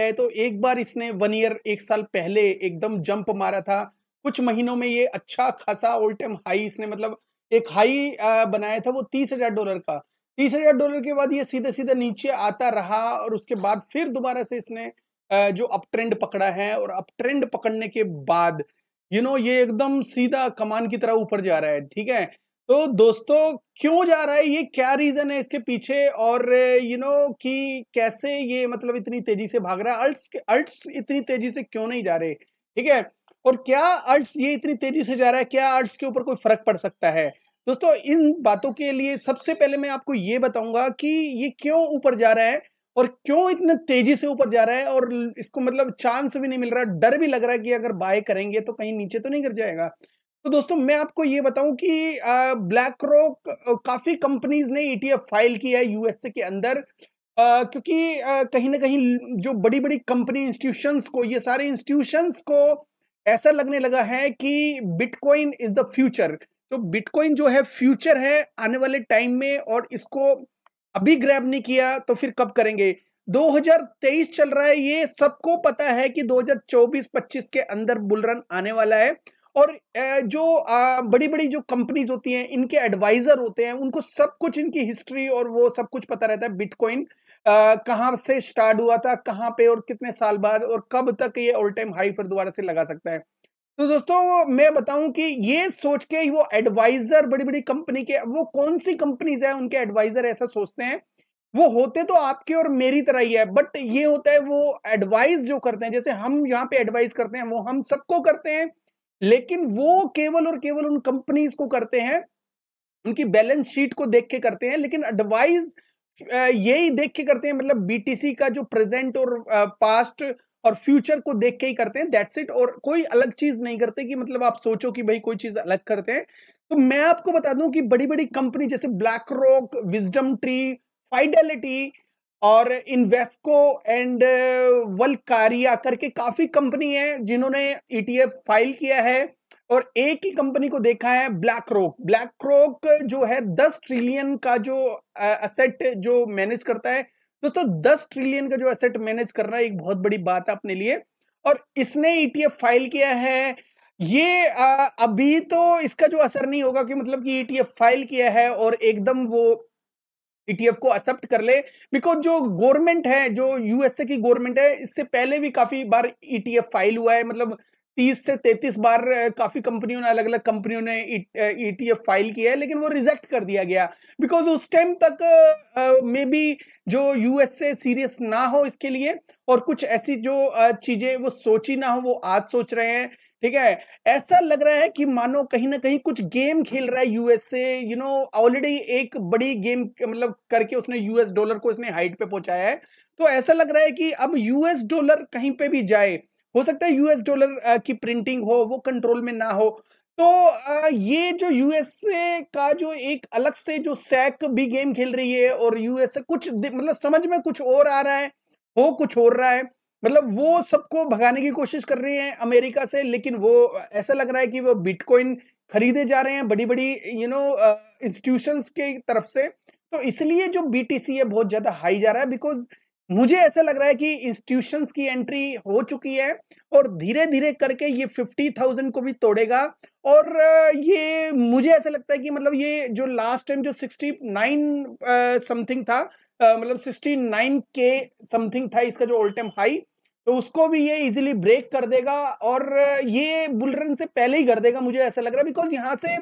है तो एक बार इसने वन ईयर एक साल पहले एकदम जंप मारा था कुछ महीनों में ये अच्छा खासा ऑल टाइम हाई इसने मतलब एक हाई बनाया था वो तीस हजार डॉलर का तीस हजार डॉलर के बाद ये सीधे सीधे नीचे आता रहा और उसके बाद फिर दोबारा से इसने जो अप ट्रेंड पकड़ा है और अप ट्रेंड पकड़ने के बाद यू you नो know, ये एकदम सीधा कमान की तरह ऊपर जा रहा है ठीक है तो दोस्तों क्यों जा रहा है ये क्या रीजन है इसके पीछे और यू नो कि कैसे ये मतलब इतनी तेजी से भाग रहा है अल्ट्स अल्ट्स इतनी तेजी से क्यों नहीं जा रहे ठीक है और क्या अल्ट्स ये इतनी तेजी से जा रहा है क्या अल्ट्स के ऊपर कोई फर्क पड़ सकता है दोस्तों इन बातों के लिए सबसे पहले मैं आपको ये बताऊंगा कि ये क्यों ऊपर जा रहा है और क्यों इतने तेजी से ऊपर जा रहा है और इसको मतलब चांस भी नहीं मिल रहा डर भी लग रहा है कि अगर बाय करेंगे तो कहीं नीचे तो नहीं गिर जाएगा तो दोस्तों मैं आपको ये बताऊं कि ब्लैक रॉक काफी कंपनीज ने ईटीएफ e फाइल की है यूएसए के अंदर आ, क्योंकि कहीं ना कहीं जो बड़ी बड़ी कंपनी इंस्टीट्यूशंस को ये सारे इंस्टीट्यूशंस को ऐसा लगने लगा है कि बिटकॉइन इज द फ्यूचर तो बिटकॉइन जो है फ्यूचर है आने वाले टाइम में और इसको अभी ग्रैब नहीं किया तो फिर कब करेंगे 2023 चल रहा है ये सबको पता है कि 2024-25 के अंदर बुलरन आने वाला है और जो बड़ी बड़ी जो कंपनीज होती हैं इनके एडवाइजर होते हैं उनको सब कुछ इनकी हिस्ट्री और वो सब कुछ पता रहता है बिटकॉइन कहाँ से स्टार्ट हुआ था कहाँ पे और कितने साल बाद और कब तक ये ऑल टाइम हाई फिर दोबारा से लगा सकता है तो दोस्तों मैं बताऊं कि ये सोच के वो एडवाइजर बड़ी बड़ी कंपनी के वो कौन सी कंपनीज है उनके एडवाइजर ऐसा सोचते हैं वो होते तो आपके और मेरी तरह ही है बट ये होता है वो एडवाइस जो करते हैं जैसे हम यहाँ पे एडवाइस करते हैं वो हम सबको करते हैं लेकिन वो केवल और केवल उन कंपनीज को करते हैं उनकी बैलेंस शीट को देख के करते हैं लेकिन एडवाइज यही देख के करते हैं मतलब बीटीसी का जो प्रेजेंट और पास्ट और फ्यूचर को देख के ही करते हैं दैट्स इट और कोई अलग चीज नहीं करते कि मतलब आप सोचो कि भाई कोई चीज अलग करते हैं तो मैं आपको बता दूं कि बड़ी बड़ी कंपनी जैसे BlackRock WisdomTree Fidelity और इन्वेस्को एंड वलकारिया करके काफ़ी कंपनी है जिन्होंने ईटीएफ e फाइल किया है और एक ही कंपनी को देखा है ब्लैक रॉक ब्लैक रॉक जो है दस ट्रिलियन का जो असेट जो मैनेज करता है दोस्तों तो दस ट्रिलियन का जो असेट मैनेज करना एक बहुत बड़ी बात है अपने लिए और इसने ईटीएफ e फाइल किया है ये आ, अभी तो इसका जो असर नहीं होगा कि मतलब कि ईटीएफ e फाइल किया है और एकदम वो ईटीएफ e को एक्सेप्ट कर ले बिकॉज जो गवर्नमेंट है जो यूएसए की गवर्नमेंट है इससे पहले भी काफी बार ईटीएफ e फाइल हुआ है मतलब तीस से तैतीस बार काफी कंपनियों ने अलग अलग कंपनियों ने ईटीएफ e, फाइल किया है लेकिन वो रिजेक्ट कर दिया गया बिकॉज उस टाइम तक मे बी जो यूएसए सीरियस ना हो इसके लिए और कुछ ऐसी जो चीजें वो सोची ना हो वो आज सोच रहे हैं ठीक है ऐसा लग रहा है कि मानो कहीं ना कहीं कुछ गेम खेल रहा है यूएसए यू नो ऑलरेडी एक बड़ी गेम मतलब करके उसने यूएस डॉलर को इसने हाइट पे पहुंचाया है तो ऐसा लग रहा है कि अब यूएस डॉलर कहीं पे भी जाए हो सकता है यूएस डॉलर की प्रिंटिंग हो वो कंट्रोल में ना हो तो ये जो यूएसए का जो एक अलग से जो सैक भी गेम खेल रही है और यूएसए कुछ मतलब समझ में कुछ और आ रहा है हो कुछ हो रहा है मतलब वो सबको भगाने की कोशिश कर रही है अमेरिका से लेकिन वो ऐसा लग रहा है कि वो बिटकॉइन खरीदे जा रहे हैं बड़ी बड़ी यू नो इंस्टीट्यूशन के तरफ से तो इसलिए जो बी है बहुत ज़्यादा हाई जा रहा है बिकॉज मुझे ऐसा लग रहा है कि इंस्टीट्यूशन की एंट्री हो चुकी है और धीरे धीरे करके ये फिफ्टी थाउजेंड को भी तोड़ेगा और ये मुझे ऐसा लगता है कि मतलब ये जो लास्ट टाइम जो सिक्सटी नाइन समथिंग था मतलब सिक्सटी नाइन के समथिंग था इसका जो ऑल टाइम हाई तो उसको भी ये इजीली ब्रेक कर देगा और ये बुलरन से पहले ही कर देगा मुझे ऐसा लग रहा है बिकॉज यहाँ से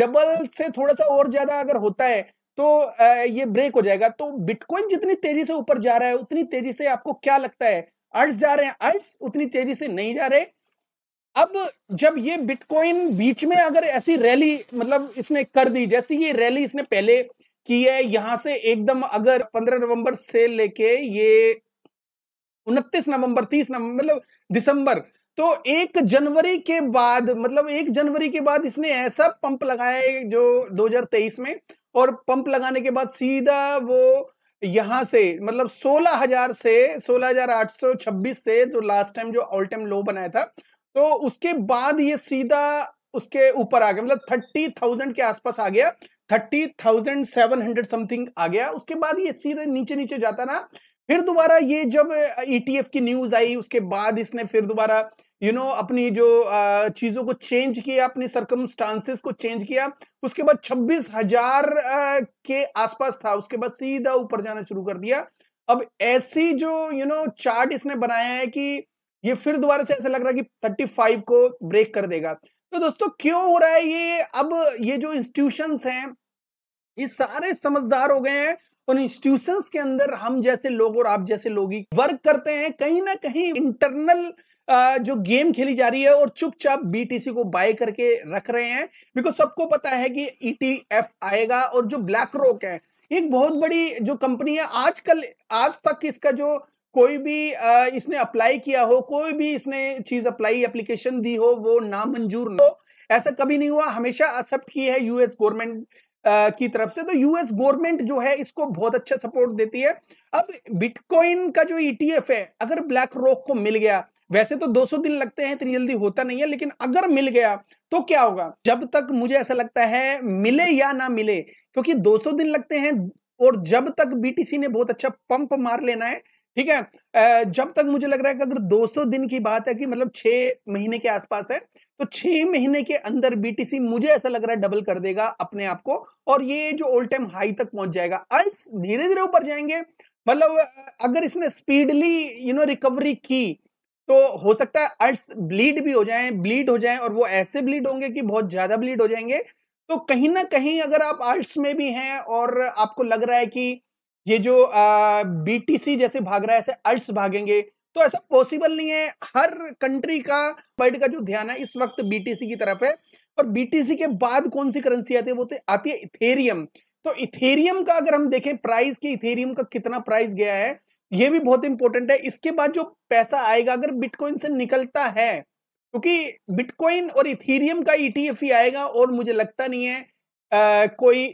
डबल से थोड़ा सा और ज्यादा अगर होता है तो ये ब्रेक हो जाएगा तो बिटकॉइन जितनी तेजी से ऊपर जा रहा है उतनी तेजी से आपको क्या लगता है अर्ट्स जा रहे हैं अर्ट्स उतनी तेजी से नहीं जा रहे अब जब ये बिटकॉइन बीच में अगर ऐसी रैली मतलब इसने कर दी जैसी ये रैली इसने पहले की है यहां से एकदम अगर 15 नवंबर से लेके ये उनतीस नवंबर तीस नवंबर मतलब दिसंबर तो एक जनवरी के बाद मतलब एक जनवरी के बाद इसने ऐसा पंप लगाया जो 2023 में और पंप लगाने के बाद सीधा वो यहां से मतलब 16000 से 16826 से जो लास्ट टाइम जो ऑल टाइम लो बनाया था तो उसके बाद ये सीधा उसके ऊपर आ गया मतलब थर्टी थाउजेंड के आसपास आ गया thirty thousand seven hundred something आ गया उसके बाद ये सीधे नीचे नीचे जाता ना फिर दोबारा ये जब ईटीएफ e की न्यूज आई उसके बाद इसने फिर दोबारा यू नो अपनी जो चीजों को चेंज किया अपनी सरकमस्टांसिस को चेंज किया उसके बाद छब्बीस हजार के आसपास था उसके बाद सीधा ऊपर जाना शुरू कर दिया अब ऐसी जो यू नो चार्ट इसने बनाया है कि ये फिर दोबारा से ऐसा लग रहा है कि थर्टी फाइव को ब्रेक कर देगा तो दोस्तों क्यों हो रहा है ये अब ये जो इंस्टीट्यूशन हैं ये सारे समझदार हो गए हैं उन तो इंस्टीट्यूशन के अंदर हम जैसे लोग और आप जैसे लोग ही वर्क करते हैं कहीं ना कहीं इंटरनल जो गेम खेली जा रही है और चुपचाप बीटीसी को बाय करके रख रहे हैं बिकॉज सबको पता है कि ईटीएफ e आएगा और जो ब्लैक रॉक है एक बहुत बड़ी जो कंपनी है आजकल आज तक इसका जो कोई भी इसने अप्लाई किया हो कोई भी इसने चीज अप्लाई एप्लीकेशन दी हो वो नामंजूर हो ऐसा कभी नहीं हुआ हमेशा एक्सेप्ट की है यूएस गवर्नमेंट की तरफ से तो यूएस गवर्नमेंट जो है इसको बहुत अच्छा सपोर्ट देती है अब बिटकॉइन का जो ईटीएफ e है अगर ब्लैक रॉक को मिल गया वैसे तो 200 दिन लगते हैं इतनी जल्दी होता नहीं है लेकिन अगर मिल गया तो क्या होगा जब तक मुझे ऐसा लगता है मिले या ना मिले क्योंकि 200 दिन लगते हैं और जब तक बीटीसी ने बहुत अच्छा पंप मार लेना है ठीक है जब तक मुझे लग रहा है कि अगर 200 दिन की बात है कि मतलब छह महीने के आसपास है तो छह महीने के अंदर बीटीसी मुझे ऐसा लग रहा है डबल कर देगा अपने आप को और ये जो ओल्ड टाइम हाई तक पहुंच जाएगा अल्ट धीरे धीरे ऊपर जाएंगे मतलब अगर इसने स्पीडली यू नो रिकवरी की तो हो सकता है अल्ट ब्लीड भी हो जाए ब्लीड हो जाए और वो ऐसे ब्लीड होंगे कि बहुत ज्यादा ब्लीड हो जाएंगे तो कहीं ना कहीं अगर आप अल्ट में भी हैं और आपको लग रहा है कि ये जो बीटीसी जैसे भाग रहा है ऐसे अल्ट्स भागेंगे तो ऐसा पॉसिबल नहीं है हर कंट्री का वर्ल्ड का जो ध्यान है इस वक्त बीटीसी की तरफ है और बीटीसी के बाद कौन सी करेंसी आती है वो तो आती है इथेरियम तो इथेरियम का अगर हम देखें प्राइस की इथेरियम का कितना प्राइस गया है ये भी बहुत इंपॉर्टेंट है इसके बाद जो पैसा आएगा अगर बिटकॉइन से निकलता है क्योंकि बिटकॉइन और इथेरियम का ईटीएफ e ही आएगा और मुझे लगता नहीं है आ, कोई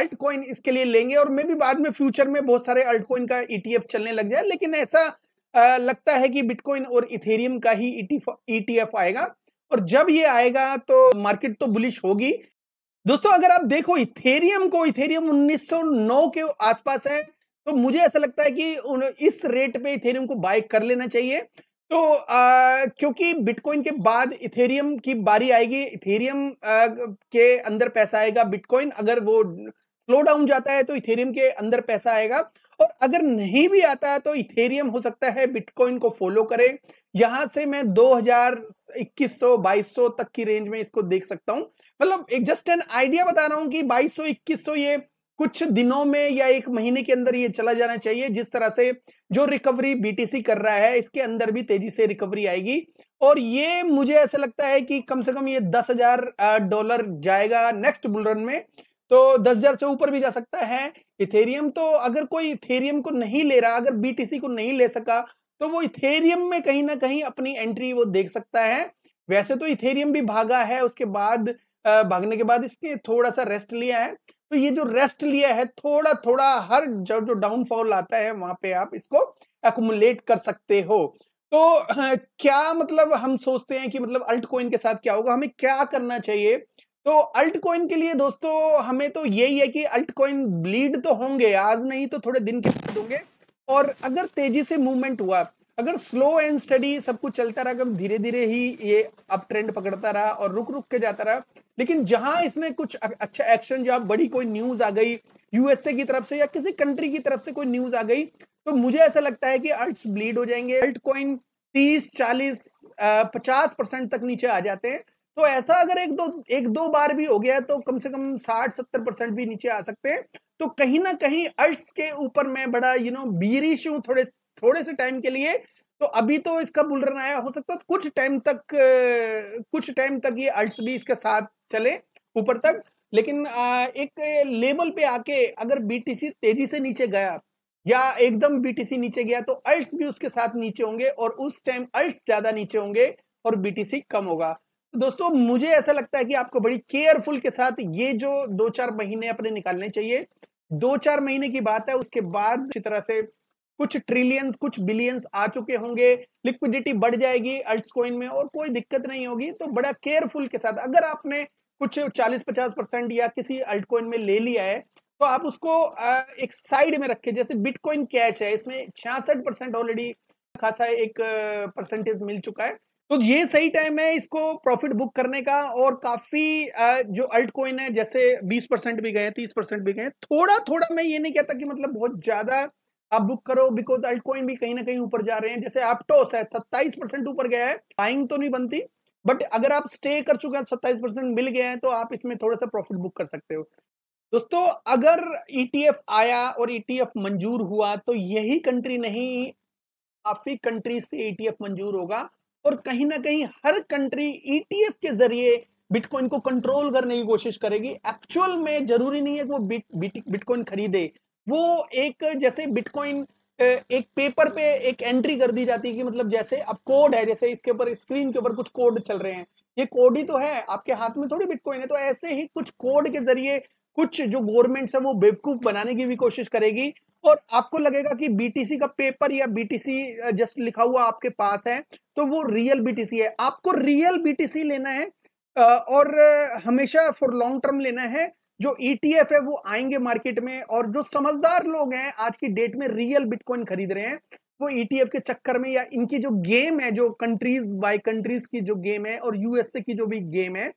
अल्ट कॉइन इसके लिए लेंगे और मे भी बाद में फ्यूचर में बहुत सारे अल्ट कॉइन का ईटीएफ e चलने लग जाए लेकिन ऐसा लगता है कि बिटकॉइन और इथेरियम का ही ईटीएफ e e आएगा और जब ये आएगा तो मार्केट तो बुलिश होगी दोस्तों अगर आप देखो इथेरियम को इथेरियम 1909 के आसपास है तो मुझे ऐसा लगता है कि इस रेट पे इथेरियम को बाय कर लेना चाहिए तो आ, क्योंकि बिटकॉइन के बाद इथेरियम की बारी आएगी इथेरियम आ, के अंदर पैसा आएगा बिटकॉइन अगर वो स्लो डाउन जाता है तो इथेरियम के अंदर पैसा आएगा और अगर नहीं भी आता है तो इथेरियम हो सकता है बिटकॉइन को फॉलो करे यहां से मैं 2100 2200 तक की रेंज में इसको देख सकता हूं मतलब एक जस्ट एन आइडिया बता रहा हूं कि 2200 2100 ये कुछ दिनों में या एक महीने के अंदर ये चला जाना चाहिए जिस तरह से जो रिकवरी बीटीसी कर रहा है इसके अंदर भी तेजी से रिकवरी आएगी और ये मुझे ऐसा लगता है कि कम से कम ये दस हजार डॉलर जाएगा नेक्स्ट बुलरन में तो दस हजार से ऊपर भी जा सकता है इथेरियम तो अगर कोई इथेरियम को नहीं ले रहा अगर बीटीसी को नहीं ले सका तो वो इथेरियम में कहीं ना कहीं अपनी एंट्री वो देख सकता है वैसे तो इथेरियम भी भागा है उसके बाद भागने के बाद इसके थोड़ा सा रेस्ट लिया है तो ये जो रेस्ट लिया है थोड़ा थोड़ा हर जो जो डाउनफॉल आता है वहां पे आप इसको एकुमुलेट कर सकते हो तो क्या मतलब हम सोचते हैं कि मतलब अल्ट कोइन के साथ क्या होगा हमें क्या करना चाहिए तो अल्ट कॉइन के लिए दोस्तों हमें तो यही है कि अल्ट कॉइन ब्लीड तो होंगे आज नहीं तो थोड़े दिन के बाद होंगे और अगर तेजी से मूवमेंट हुआ अगर स्लो एंड स्टडी सब कुछ चलता रहा अगर धीरे धीरे ही ये अप ट्रेंड पकड़ता रहा और रुक रुक के जाता रहा लेकिन जहां इसमें कुछ अच्छा एक्शन जो बड़ी कोई न्यूज आ गई यूएसए की तरफ से या किसी कंट्री की तरफ से कोई न्यूज आ गई तो मुझे ऐसा लगता है कि अल्ट ब्लीड हो जाएंगे अल्ट कॉइन तीस चालीस पचास परसेंट तक नीचे आ जाते हैं तो ऐसा अगर एक दो एक दो बार भी हो गया तो कम से कम साठ सत्तर परसेंट भी नीचे आ सकते हैं तो कहीं ना कहीं अल्ट्स के ऊपर मैं बड़ा यू नो बीरिश हूँ थोड़े थोड़े से टाइम के लिए तो अभी तो इसका बुलरन आया हो सकता है कुछ टाइम तक कुछ टाइम तक ये अल्ट्स भी इसके साथ चले ऊपर तक लेकिन एक लेवल पे आके अगर बीटीसी तेजी से नीचे गया या एकदम बीटीसी नीचे गया तो अल्ट्स भी उसके साथ नीचे होंगे और उस टाइम अल्ट्स ज्यादा नीचे होंगे और बीटीसी कम होगा दोस्तों मुझे ऐसा लगता है कि आपको बड़ी केयरफुल के साथ ये जो दो चार महीने अपने निकालने चाहिए दो चार महीने की बात है उसके बाद अच्छी तरह से कुछ ट्रिलियंस कुछ बिलियंस आ चुके होंगे लिक्विडिटी बढ़ जाएगी अल्ट्स कॉइन में और कोई दिक्कत नहीं होगी तो बड़ा केयरफुल के साथ अगर आपने कुछ 40-50 परसेंट या किसी अल्ट कॉइन में ले लिया है तो आप उसको एक साइड में रखें जैसे बिटकॉइन कैश है इसमें छियासठ परसेंट ऑलरेडी खासा एक परसेंटेज मिल चुका है तो ये सही टाइम है इसको प्रॉफिट बुक करने का और काफी जो अल्ट कोइन है जैसे 20 परसेंट भी गए 30 परसेंट भी गए थोड़ा थोड़ा मैं ये नहीं कहता कि मतलब बहुत ज्यादा आप बुक करो बिकॉज अल्ट कोइन भी कहीं ना कहीं ऊपर जा रहे हैं जैसे एप्टोस है सत्ताईस परसेंट ऊपर गया है बाइंग तो नहीं बनती बट अगर आप स्टे कर चुके हैं सत्ताईस परसेंट मिल गए हैं तो आप इसमें थोड़ा सा प्रॉफिट बुक कर सकते हो दोस्तों अगर ईटीएफ e आया और ईटीएफ e मंजूर हुआ तो यही कंट्री नहीं काफी कंट्री से ईटीएफ e मंजूर होगा और कहीं ना कहीं हर कंट्री ईटीएफ e के जरिए बिटकॉइन को कंट्रोल करने की कोशिश करेगी एक्चुअल में जरूरी नहीं है कि वो बिट, बिटकॉइन खरीदे वो एक जैसे बिटकॉइन एक पेपर पे एक एंट्री कर दी जाती है कि मतलब जैसे अब कोड है जैसे इसके ऊपर स्क्रीन के ऊपर कुछ कोड चल रहे हैं ये कोड ही तो है आपके हाथ में थोड़ी बिटकॉइन है तो ऐसे ही कुछ कोड के जरिए कुछ जो गवर्नमेंट्स है वो बेवकूफ बनाने की भी कोशिश करेगी और आपको लगेगा कि BTC का पेपर या बीटीसी जस्ट लिखा हुआ आपके पास है तो वो रियल BTC है आपको रियल बीटीसी लेना है और हमेशा फॉर लॉन्ग टर्म लेना है जो ईटीएफ e है वो आएंगे मार्केट में और जो समझदार लोग हैं आज की डेट में रियल बिटकॉइन खरीद रहे हैं वो ईटीएफ e के चक्कर में या इनकी जो गेम है जो कंट्रीज बाय कंट्रीज की जो गेम है और यूएसए की जो भी गेम है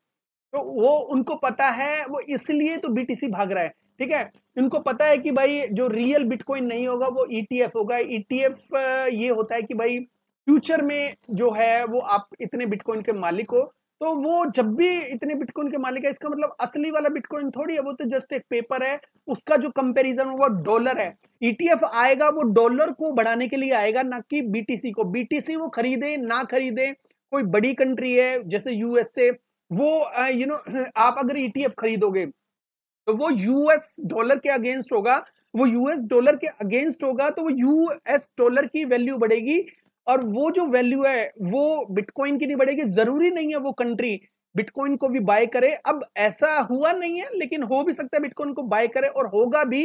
तो वो उनको पता है वो इसलिए तो बीटीसी भाग रहा है ठीक है इनको पता है कि भाई जो रियल बिटकॉइन नहीं होगा वो ईटीएफ e होगा ईटीएफ e ये होता है कि भाई फ्यूचर में जो है वो आप इतने बिटकॉइन के मालिक हो तो वो जब भी इतने बिटकॉइन के मालिक है इसका मतलब असली वाला बिटकॉइन थोड़ी है वो तो जस्ट एक पेपर है उसका जो कंपैरिजन वो डॉलर है ईटीएफ e आएगा वो डॉलर को बढ़ाने के लिए आएगा ना कि बीटीसी को बीटीसी वो खरीदे ना खरीदे कोई बड़ी कंट्री है जैसे यूएसए वो यू नो आप अगर ईटीएफ खरीदोगे तो वो यूएस डॉलर के अगेंस्ट होगा वो यूएस डॉलर के अगेंस्ट होगा तो वो यूएस डॉलर की वैल्यू बढ़ेगी और वो जो वैल्यू है वो बिटकॉइन की नहीं बढ़ेगी जरूरी नहीं है वो कंट्री बिटकॉइन को भी बाय करे अब ऐसा हुआ नहीं है लेकिन हो भी सकता है बिटकॉइन को बाय करे और होगा भी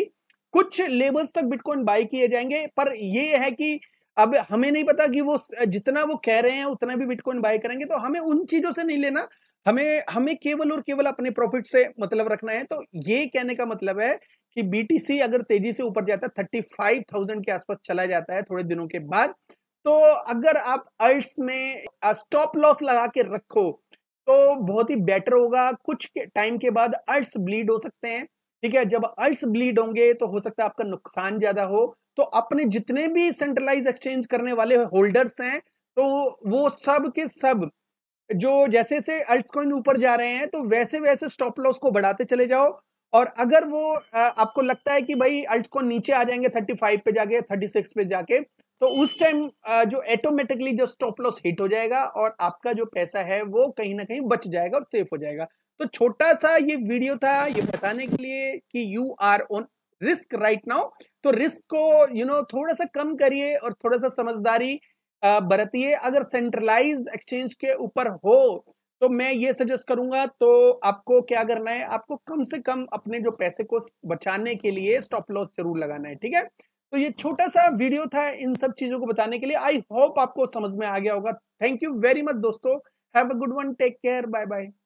कुछ लेबल्स तक बिटकॉइन बाय किए जाएंगे पर ये है कि अब हमें नहीं पता कि वो जितना वो कह रहे हैं उतना भी बिटकॉइन बाय करेंगे तो हमें उन चीजों से नहीं लेना हमें हमें केवल और केवल अपने प्रॉफिट से मतलब रखना है तो ये कहने का मतलब है कि बीटीसी अगर तेजी से ऊपर जाता है थर्टी फाइव थाउजेंड के आसपास चला जाता है थोड़े दिनों के बाद तो अगर आप अर्ट्स में स्टॉप लॉस लगा के रखो तो बहुत ही बेटर होगा कुछ टाइम के बाद अर्ट्स ब्लीड हो सकते हैं ठीक है जब अल्ट ब्लीड होंगे तो हो सकता है आपका नुकसान ज्यादा हो तो अपने जितने भी सेंट्रलाइज एक्सचेंज करने वाले होल्डर्स हैं तो वो सब के सब जो जैसे जैसे अल्ट कॉइन ऊपर जा रहे हैं तो वैसे वैसे स्टॉप लॉस को बढ़ाते चले जाओ और अगर वो आपको लगता है कि भाई अल्ट कॉइन नीचे आ जाएंगे 35 पे जाके 36 पे जाके तो उस टाइम जो ऑटोमेटिकली जो स्टॉप लॉस हिट हो जाएगा और आपका जो पैसा है वो कहीं ना कहीं बच जाएगा और सेफ हो जाएगा तो छोटा सा ये वीडियो था ये बताने के लिए कि you are on risk right now तो रिस्क को यू you नो know, थोड़ा सा कम करिए और थोड़ा सा समझदारी बरतिए अगर सेंट्रलाइज एक्सचेंज के ऊपर हो तो मैं ये सजेस्ट करूंगा तो आपको क्या करना है आपको कम से कम अपने जो पैसे को बचाने के लिए स्टॉप लॉस जरूर लगाना है ठीक है तो ये छोटा सा वीडियो था इन सब चीजों को बताने के लिए आई होप आपको समझ में आ गया होगा थैंक यू वेरी मच दोस्तों have a good one take care bye bye